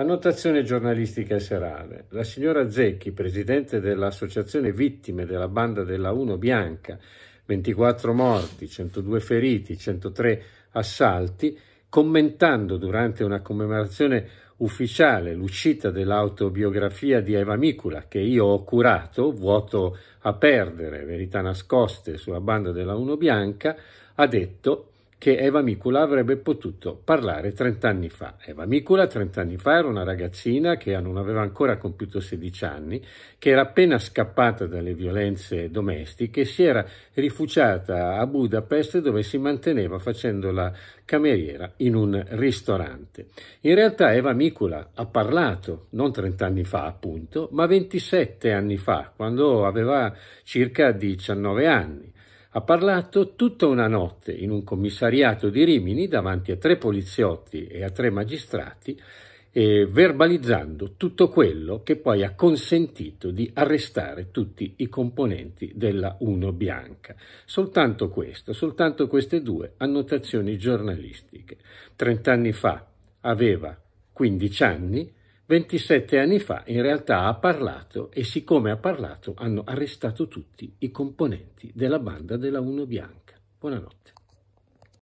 Annotazione giornalistica e serale. La signora Zecchi, presidente dell'associazione vittime della banda della 1 Bianca, 24 morti, 102 feriti, 103 assalti, commentando durante una commemorazione ufficiale l'uscita dell'autobiografia di Eva Micula, che io ho curato, vuoto a perdere, verità nascoste sulla banda della 1 Bianca, ha detto che Eva Mikula avrebbe potuto parlare 30 anni fa. Eva Mikula 30 anni fa era una ragazzina che non aveva ancora compiuto 16 anni, che era appena scappata dalle violenze domestiche, si era rifugiata a Budapest dove si manteneva facendo la cameriera in un ristorante. In realtà Eva Mikula ha parlato non 30 anni fa appunto, ma 27 anni fa, quando aveva circa 19 anni ha parlato tutta una notte in un commissariato di Rimini davanti a tre poliziotti e a tre magistrati, eh, verbalizzando tutto quello che poi ha consentito di arrestare tutti i componenti della Uno Bianca. Soltanto questo, soltanto queste due annotazioni giornalistiche. Trent'anni fa aveva 15 anni, 27 anni fa in realtà ha parlato e siccome ha parlato hanno arrestato tutti i componenti della banda della Uno Bianca. Buonanotte.